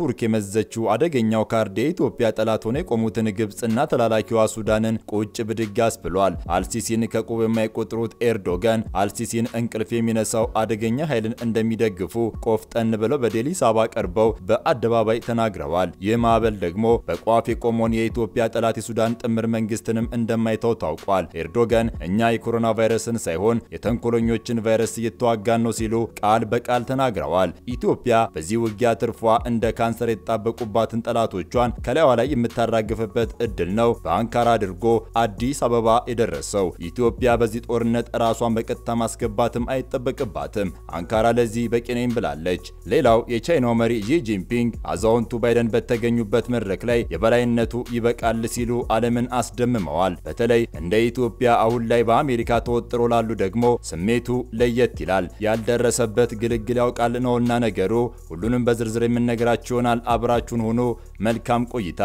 ቱርክ የመዘችው አደገኛው ካርድ የኢትዮጵያ ጠላት ሆነ የቆሙትን ግብፅና ተላላኪዋ ሱዳንን ቁጭ ብድግ አስብሏል። አልሲሲን ከቁብ የማይቆጥሩት ኤርዶጋን አልሲሲን እንቅልፍ የሚነሳው አደገኛ ኃይልን እንደሚደግፉ ቆፍጠን ብለው በዴሊ ሳባ ቀርበው በአደባባይ ተናግረዋል። ይህ ማዕበል ደግሞ በቋፍ የቆመውን የኢትዮጵያ ጠላት የሱዳን ጥምር መንግስትንም እንደማይተው ታውቋል። ኤርዶጋን እኛ የኮሮና ቫይረስን ሳይሆን የተንኮለኞችን ቫይረስ እየተዋጋን ነው ሲሉ ቃል በቃል ተናግረዋል። ኢትዮጵያ በዚህ ውጊያ ትርፏ እንደ ካ ካንሰር የተጣበቁባትን ጠላቶቿን ከላይዋ ላይ የምታራግፍበት እድል ነው በአንካራ አድርጎ አዲስ አበባ የደረሰው። ኢትዮጵያ በዚህ ጦርነት ራሷን በቀጥታ ማስገባትም አይጠበቅባትም። አንካራ ለዚህ በቂ ነኝ ብላለች። ሌላው የቻይናው መሪ ዢ ጂንፒንግ አዛውንቱ ባይደን በተገኙበት መድረክ ላይ የበላይነቱ ይበቃል ሲሉ ዓለምን አስደምመዋል። በተለይ እንደ ኢትዮጵያ አሁን ላይ በአሜሪካ ተወጥሮ ላሉ ደግሞ ስሜቱ ለየት ይላል። ያልደረሰበት ግልግል ያውቃል ነውና ነገሩ። ሁሉንም በዝርዝር የምነግራችሁ ይሆናል። አብራችሁን ሆኖ መልካም ቆይታ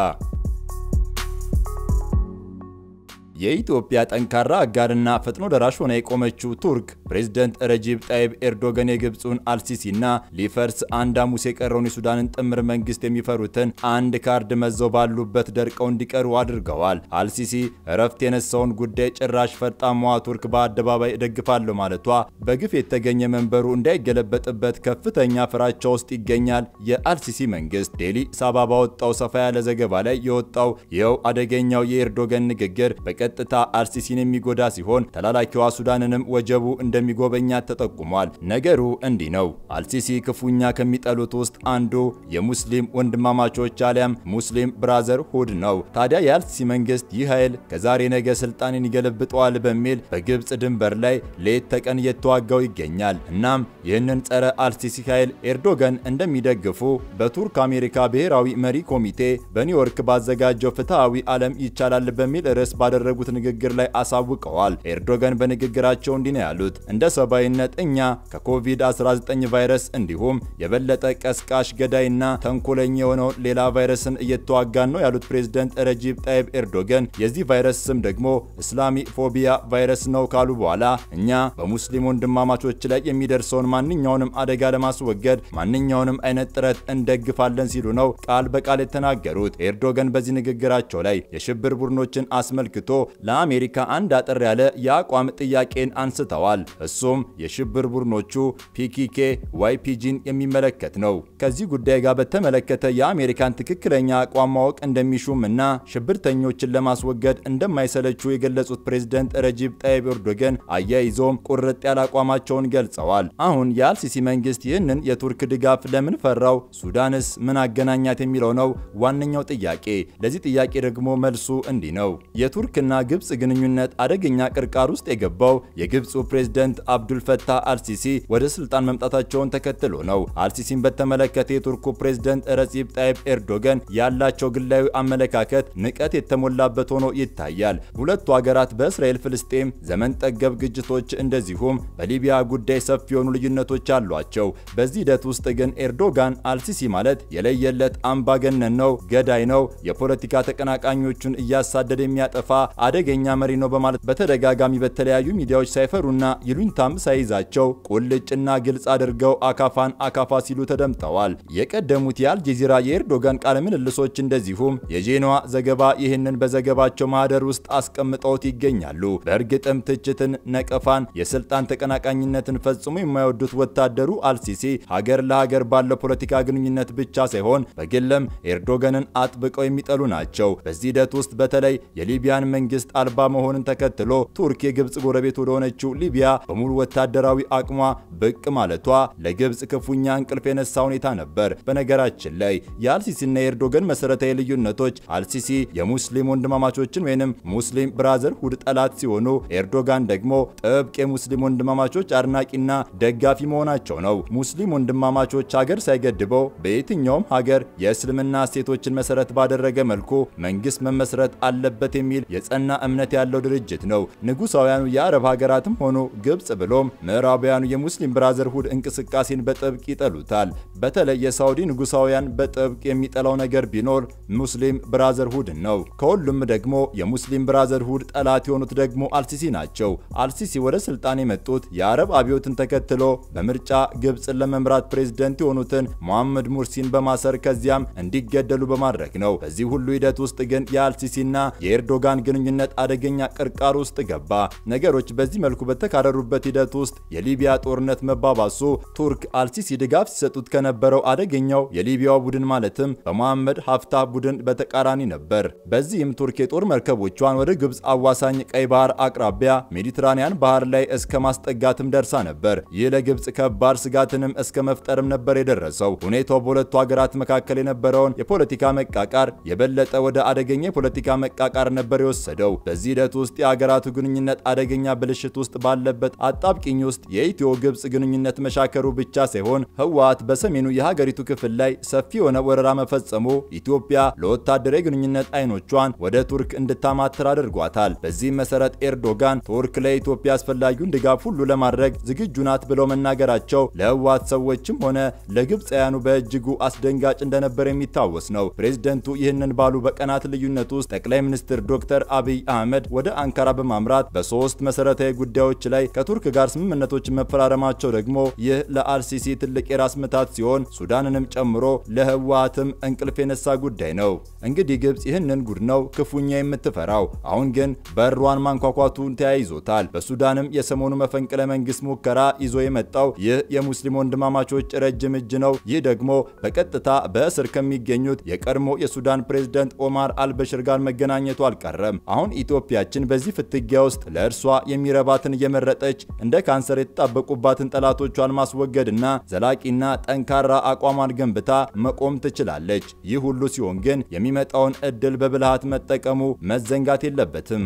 የኢትዮጵያ ጠንካራ አጋርና ፈጥኖ ደራሽ ሆና የቆመችው ቱርክ ፕሬዝደንት ረጂብ ጣይብ ኤርዶገን የግብፁን አልሲሲና ሊፈርስ አንድ ሐሙስ የቀረውን የሱዳንን ጥምር መንግስት የሚፈሩትን አንድ ካርድ መዘው ባሉበት ደርቀው እንዲቀሩ አድርገዋል። አልሲሲ እረፍት የነሳውን ጉዳይ ጭራሽ ፈርጣማዋ ቱርክ በአደባባይ እደግፋለሁ ማለቷ በግፍ የተገኘ መንበሩ እንዳይገለበጥበት ከፍተኛ ፍራቻ ውስጥ ይገኛል የአልሲሲ መንግስት። ዴሊ ሳባ ባወጣው ሰፋ ያለ ዘገባ ላይ የወጣው ይኸው አደገኛው የኤርዶገን ንግግር በቀ በቀጥታ አርሲሲን የሚጎዳ ሲሆን ተላላኪዋ ሱዳንንም ወጀቡ እንደሚጎበኛት ተጠቁሟል። ነገሩ እንዲህ ነው። አልሲሲ ክፉኛ ከሚጠሉት ውስጥ አንዱ የሙስሊም ወንድማማቾች አሊያም ሙስሊም ብራዘር ሁድ ነው። ታዲያ የአልሲሲ መንግስት ይህ ኃይል ከዛሬ ነገ ስልጣንን ይገለብጠዋል በሚል በግብፅ ድንበር ላይ ሌት ተቀን እየተዋጋው ይገኛል። እናም ይህንን ጸረ አልሲሲ ኃይል ኤርዶጋን እንደሚደግፉ በቱርክ አሜሪካ ብሔራዊ መሪ ኮሚቴ በኒውዮርክ ባዘጋጀው ፍትሐዊ ዓለም ይቻላል በሚል ርዕስ ባደረጉ ባደረጉት ንግግር ላይ አሳውቀዋል። ኤርዶጋን በንግግራቸው እንዲህ ነው ያሉት፣ እንደ ሰብአዊነት እኛ ከኮቪድ-19 ቫይረስ እንዲሁም የበለጠ ቀስቃሽ ገዳይና ተንኮለኛ የሆነው ሌላ ቫይረስን እየተዋጋን ነው ያሉት ፕሬዝደንት ረጂብ ጣይብ ኤርዶገን የዚህ ቫይረስ ስም ደግሞ እስላሚ ፎቢያ ቫይረስ ነው ካሉ በኋላ እኛ በሙስሊም ወንድማማቾች ላይ የሚደርሰውን ማንኛውንም አደጋ ለማስወገድ ማንኛውንም አይነት ጥረት እንደግፋለን ሲሉ ነው ቃል በቃል የተናገሩት። ኤርዶገን በዚህ ንግግራቸው ላይ የሽብር ቡድኖችን አስመልክቶ ለአሜሪካ አንድ አጠር ያለ የአቋም ጥያቄን አንስተዋል። እሱም የሽብር ቡድኖቹ ፒኪኬ ዋይፒጂን የሚመለከት ነው። ከዚህ ጉዳይ ጋር በተመለከተ የአሜሪካን ትክክለኛ አቋም ማወቅ እንደሚሹም እና ሽብርተኞችን ለማስወገድ እንደማይሰለቹ የገለጹት ፕሬዝደንት ረጂብ ጣይብ ኤርዶገን አያይዞም ቁርጥ ያለ አቋማቸውን ገልጸዋል። አሁን የአልሲሲ መንግስት ይህንን የቱርክ ድጋፍ ለምን ፈራው? ሱዳንስ ምን አገናኛት? የሚለው ነው ዋነኛው ጥያቄ። ለዚህ ጥያቄ ደግሞ መልሱ እንዲህ ነው። የቱርክና ግብጽ ግንኙነት አደገኛ ቅርቃር ውስጥ የገባው የግብፁ ፕሬዝደንት አብዱልፈታህ አልሲሲ ወደ ስልጣን መምጣታቸውን ተከትሎ ነው። አልሲሲን በተመለከተ የቱርኩ ፕሬዝደንት ረጺብ ጣይብ ኤርዶገን ያላቸው ግላዊ አመለካከት ንቀት የተሞላበት ሆኖ ይታያል። ሁለቱ ሀገራት በእስራኤል ፍልስጤም ዘመን ጠገብ ግጭቶች እንደዚሁም በሊቢያ ጉዳይ ሰፊ የሆኑ ልዩነቶች አሏቸው። በዚህ ሂደት ውስጥ ግን ኤርዶጋን አልሲሲ ማለት የለየለት አምባገነን ነው፣ ገዳይ ነው፣ የፖለቲካ ተቀናቃኞቹን እያሳደደ የሚያጠፋ አደገኛ መሪ ነው በማለት በተደጋጋሚ በተለያዩ ሚዲያዎች ሳይፈሩና ይሉኝታም ሳይዛቸው ቁልጭና ግልጽ አድርገው አካፋን አካፋ ሲሉ ተደምጠዋል። የቀደሙት የአልጀዚራ የኤርዶጋን ቃለ ምልልሶች እንደዚሁም የጄኖዋ ዘገባ ይህንን በዘገባቸው ማህደር ውስጥ አስቀምጠውት ይገኛሉ። በእርግጥም ትችትን፣ ነቀፋን፣ የስልጣን ተቀናቃኝነትን ፈጽሞ የማይወዱት ወታደሩ አልሲሲ ሀገር ለሀገር ባለው ፖለቲካ ግንኙነት ብቻ ሳይሆን በግለም ኤርዶጋንን አጥብቀው የሚጠሉ ናቸው። በዚህ ሂደት ውስጥ በተለይ የሊቢያን መንግስት መንግስት አልባ መሆንን ተከትሎ ቱርክ የግብፅ ጎረቤት ወደሆነችው ሊቢያ በሙሉ ወታደራዊ አቅሟ ብቅ ማለቷ ለግብፅ ክፉኛ እንቅልፍ የነሳ ሁኔታ ነበር። በነገራችን ላይ የአልሲሲና የኤርዶገን መሰረታዊ ልዩነቶች አልሲሲ የሙስሊም ወንድማማቾችን ወይንም ሙስሊም ብራዘር ሁድ ጠላት ሲሆኑ፣ ኤርዶጋን ደግሞ ጥብቅ የሙስሊም ወንድማማቾች አድናቂና ደጋፊ መሆናቸው ነው። ሙስሊም ወንድማማቾች ሀገር ሳይገድበው በየትኛውም ሀገር የእስልምና እሴቶችን መሰረት ባደረገ መልኩ መንግስት መመስረት አለበት የሚል የጸና ሕልውናና እምነት ያለው ድርጅት ነው። ንጉሳውያኑ የአረብ ሀገራትም ሆኖ ግብጽ ብሎም ምዕራባውያኑ የሙስሊም ብራዘርሁድ እንቅስቃሴን በጥብቅ ይጠሉታል። በተለይ የሳውዲ ንጉሳውያን በጥብቅ የሚጠላው ነገር ቢኖር ሙስሊም ብራዘርሁድ ነው። ከሁሉም ደግሞ የሙስሊም ብራዘርሁድ ጠላት የሆኑት ደግሞ አልሲሲ ናቸው። አልሲሲ ወደ ስልጣን የመጡት የአረብ አብዮትን ተከትሎ በምርጫ ግብፅን ለመምራት ፕሬዝደንት የሆኑትን ሞሐመድ ሙርሲን በማሰር ከዚያም እንዲገደሉ በማድረግ ነው። በዚህ ሁሉ ሂደት ውስጥ ግን የአልሲሲና የኤርዶጋን ግን ግንኙነት አደገኛ ቅርቃር ውስጥ ገባ። ነገሮች በዚህ መልኩ በተካረሩበት ሂደት ውስጥ የሊቢያ ጦርነት መባባሱ ቱርክ አልሲሲ ድጋፍ ሲሰጡት ከነበረው አደገኛው የሊቢያው ቡድን ማለትም በመሐመድ ሀፍታ ቡድን በተቃራኒ ነበር። በዚህም ቱርክ የጦር መርከቦቿን ወደ ግብፅ አዋሳኝ ቀይ ባህር አቅራቢያ ሜዲትራኒያን ባህር ላይ እስከ ማስጠጋትም ደርሳ ነበር። ይህ ለግብፅ ከባድ ስጋትንም እስከ መፍጠርም ነበር የደረሰው። ሁኔታው በሁለቱ ሀገራት መካከል የነበረውን የፖለቲካ መቃቃር የበለጠ ወደ አደገኛ የፖለቲካ መቃቃር ነበር የወሰደ የተለመደው። በዚህ ሂደት ውስጥ የአገራቱ ግንኙነት አደገኛ ብልሽት ውስጥ ባለበት አጣብቂኝ ውስጥ የኢትዮ ግብጽ ግንኙነት መሻከሩ ብቻ ሳይሆን ህወሓት በሰሜኑ የሀገሪቱ ክፍል ላይ ሰፊ የሆነ ወረራ መፈጸሙ ኢትዮጵያ ለወታደራዊ ግንኙነት አይኖቿን ወደ ቱርክ እንድታማትር አድርጓታል። በዚህም መሰረት ኤርዶጋን ቱርክ ለኢትዮጵያ አስፈላጊውን ድጋፍ ሁሉ ለማድረግ ዝግጁ ናት ብለው መናገራቸው ለህወሓት ሰዎችም ሆነ ለግብፃውያኑ በእጅጉ አስደንጋጭ እንደነበር የሚታወስ ነው። ፕሬዚደንቱ ይህንን ባሉ በቀናት ልዩነት ውስጥ ጠቅላይ ሚኒስትር ዶክተር አብ አብይ አህመድ ወደ አንካራ በማምራት በሶስት መሰረታዊ ጉዳዮች ላይ ከቱርክ ጋር ስምምነቶች መፈራረማቸው ደግሞ ይህ ለአልሲሲ ትልቅ የራስ ምታት ሲሆን ሱዳንንም ጨምሮ ለህወሀትም እንቅልፍ የነሳ ጉዳይ ነው። እንግዲህ ግብጽ ይህንን ጉድ ነው ክፉኛ የምትፈራው። አሁን ግን በሯን ማንኳኳቱን ተያይዞታል። በሱዳንም የሰሞኑ መፈንቅለ መንግስት ሙከራ ይዞ የመጣው ይህ የሙስሊም ወንድማማቾች ረጅም እጅ ነው። ይህ ደግሞ በቀጥታ በእስር ከሚገኙት የቀድሞ የሱዳን ፕሬዝደንት ኦማር አልበሽር ጋር መገናኘቱ አልቀረም። አሁን ኢትዮጵያችን በዚህ ፍትጊያ ውስጥ ለእርሷ የሚረባትን እየመረጠች እንደ ካንሰር የተጣበቁባትን ጠላቶቿን ማስወገድና ዘላቂና ጠንካራ አቋሟን ገንብታ መቆም ትችላለች። ይህ ሁሉ ሲሆን ግን የሚመጣውን እድል በብልሃት መጠቀሙ መዘንጋት የለበትም።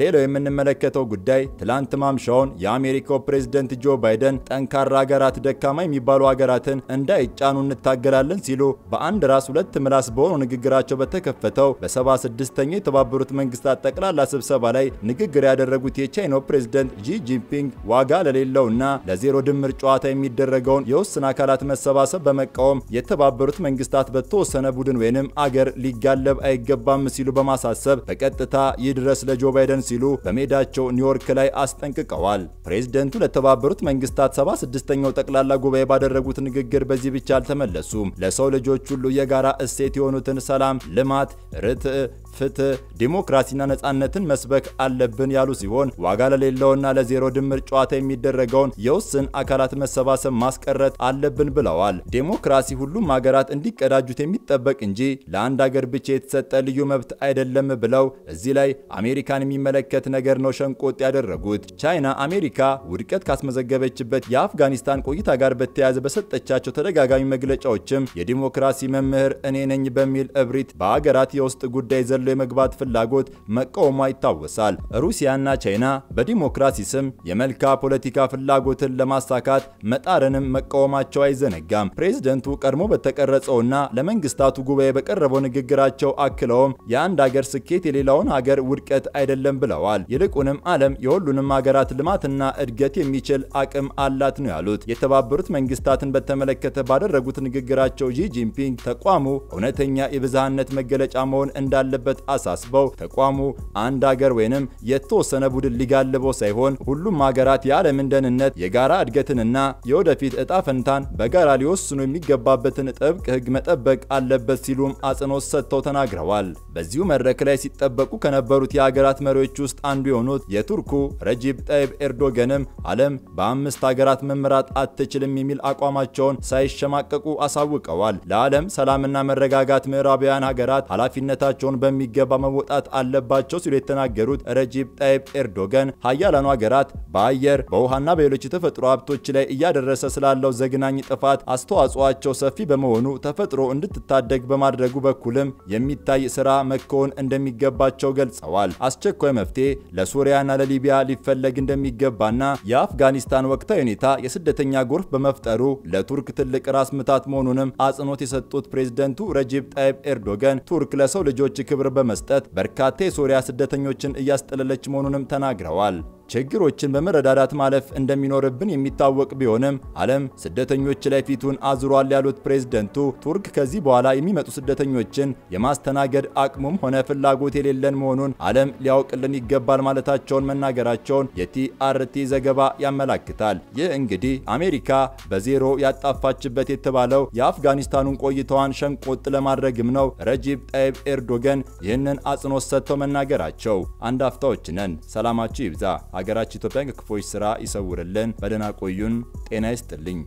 ሌላው የምንመለከተው ጉዳይ ትላንት ማምሻውን የአሜሪካው ፕሬዝደንት ጆ ባይደን ጠንካራ ሀገራት ደካማ የሚባሉ ሀገራትን እንዳይጫኑ እንታገላለን ሲሉ በአንድ ራስ ሁለት ምላስ በሆኑ ንግግራቸው በተከፈተው በ76ኛው የተባበሩት መንግስታት ጠቅላላ ስብሰባ ላይ ንግግር ያደረጉት የቻይናው ፕሬዝደንት ጂ ጂንፒንግ ዋጋ ለሌለውና ለዜሮ ድምር ጨዋታ የሚደረገውን የውስን አካላት መሰባሰብ በመቃወም የተባበሩት መንግስታት በተወሰነ ቡድን ወይንም አገር ሊጋለብ አይገባም ሲሉ በማሳሰብ በቀጥታ ይድረስ ለጆ ባይደን ሲሉ በሜዳቸው ኒውዮርክ ላይ አስጠንቅቀዋል። ፕሬዝደንቱ ለተባበሩት መንግስታት 76ኛው ጠቅላላ ጉባኤ ባደረጉት ንግግር በዚህ ብቻ አልተመለሱም። ለሰው ልጆች ሁሉ የጋራ እሴት የሆኑትን ሰላም፣ ልማት፣ ርትዕ፣ ፍትህ፣ ዲሞክራሲና ነጻነትን መስበክ አለብን ያሉ ሲሆን ዋጋ ለሌለውና ለዜሮ ድምር ጨዋታ የሚደረገውን የውስን አካላት መሰባሰብ ማስቀረት አለብን ብለዋል። ዲሞክራሲ ሁሉም ሀገራት እንዲቀዳጁት የሚጠበቅ እንጂ ለአንድ ሀገር ብቻ የተሰጠ ልዩ መብት አይደለም ብለው እዚህ ላይ አሜሪካን የሚመለከት ነገር ነው ሸንቆጥ ያደረጉት። ቻይና አሜሪካ ውድቀት ካስመዘገበችበት የአፍጋኒስታን ቆይታ ጋር በተያያዘ በሰጠቻቸው ተደጋጋሚ መግለጫዎችም የዲሞክራሲ መምህር እኔ ነኝ በሚል እብሪት በሀገራት የውስጥ ጉዳይ ዘ ዘሎ የመግባት ፍላጎት መቃወሟ ይታወሳል። ሩሲያና ቻይና በዲሞክራሲ ስም የመልካ ፖለቲካ ፍላጎትን ለማሳካት መጣርንም መቃወማቸው አይዘነጋም። ፕሬዝደንቱ ቀድሞ በተቀረጸውና ለመንግስታቱ ጉባኤ በቀረበው ንግግራቸው አክለውም የአንድ አገር ስኬት የሌላውን ሀገር ውድቀት አይደለም ብለዋል። ይልቁንም ዓለም የሁሉንም ሀገራት ልማትና እድገት የሚችል አቅም አላት ነው ያሉት። የተባበሩት መንግስታትን በተመለከተ ባደረጉት ንግግራቸው ጂ ጂንፒንግ ተቋሙ እውነተኛ የብዝሃነት መገለጫ መሆን እንዳለበት እንዳለበት አሳስበው ተቋሙ አንድ አገር ወይንም የተወሰነ ቡድን ሊጋልበው ሳይሆን ሁሉም ሀገራት የዓለምን ደህንነት፣ የጋራ እድገትንና የወደፊት እጣ ፈንታን በጋራ ሊወስኑ የሚገባበትን ጥብቅ ህግ መጠበቅ አለበት ሲሉም አጽንኦት ሰጥተው ተናግረዋል። በዚሁ መድረክ ላይ ሲጠበቁ ከነበሩት የሀገራት መሪዎች ውስጥ አንዱ የሆኑት የቱርኩ ረጂብ ጠይብ ኤርዶገንም ዓለም በአምስት ሀገራት መምራት አትችልም የሚል አቋማቸውን ሳይሸማቀቁ አሳውቀዋል። ለዓለም ሰላምና መረጋጋት ምዕራባውያን ሀገራት ኃላፊነታቸውን በሚ በሚገባ መወጣት አለባቸው ሲሉ የተናገሩት ረጂብ ጣይብ ኤርዶገን ሀያላኑ ሀገራት በአየር በውሃና በሌሎች የተፈጥሮ ሀብቶች ላይ እያደረሰ ስላለው ዘግናኝ ጥፋት አስተዋጽኦቸው ሰፊ በመሆኑ ተፈጥሮ እንድትታደግ በማድረጉ በኩልም የሚታይ ስራ መከወን እንደሚገባቸው ገልጸዋል። አስቸኳይ መፍትሄ ለሱሪያና ለሊቢያ ሊፈለግ እንደሚገባና የአፍጋኒስታን ወቅታዊ ሁኔታ የስደተኛ ጎርፍ በመፍጠሩ ለቱርክ ትልቅ ራስ ምታት መሆኑንም አጽንኦት የሰጡት ፕሬዝደንቱ ረጂብ ጣይብ ኤርዶገን ቱርክ ለሰው ልጆች ክብር በመስጠት በርካታ የሶሪያ ስደተኞችን እያስጠለለች መሆኑንም ተናግረዋል። ችግሮችን በመረዳዳት ማለፍ እንደሚኖርብን የሚታወቅ ቢሆንም ዓለም ስደተኞች ላይ ፊቱን አዙሯል ያሉት ፕሬዝደንቱ ቱርክ ከዚህ በኋላ የሚመጡ ስደተኞችን የማስተናገድ አቅሙም ሆነ ፍላጎት የሌለን መሆኑን ዓለም ሊያውቅልን ይገባል ማለታቸውን መናገራቸውን የቲአርቲ ዘገባ ያመላክታል። ይህ እንግዲህ አሜሪካ በዜሮ ያጣፋችበት የተባለው የአፍጋኒስታኑን ቆይታዋን ሸንቆጥ ለማድረግም ነው። ረጂብ ጣይብ ኤርዶገን ይህንን አጽንኦት ሰጥተው መናገራቸው አንድ አፍታዎች ነን። ሰላማችሁ ይብዛ። ሀገራችን ኢትዮጵያን ከክፎች ስራ ይሰውርልን። በደህና ቆዩን። ጤና ይስጥልኝ።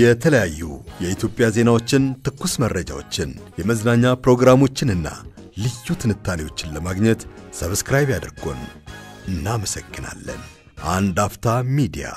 የተለያዩ የኢትዮጵያ ዜናዎችን፣ ትኩስ መረጃዎችን፣ የመዝናኛ ፕሮግራሞችንና ልዩ ትንታኔዎችን ለማግኘት ሰብስክራይብ ያድርጉን። እናመሰግናለን። አንድ አፍታ ሚዲያ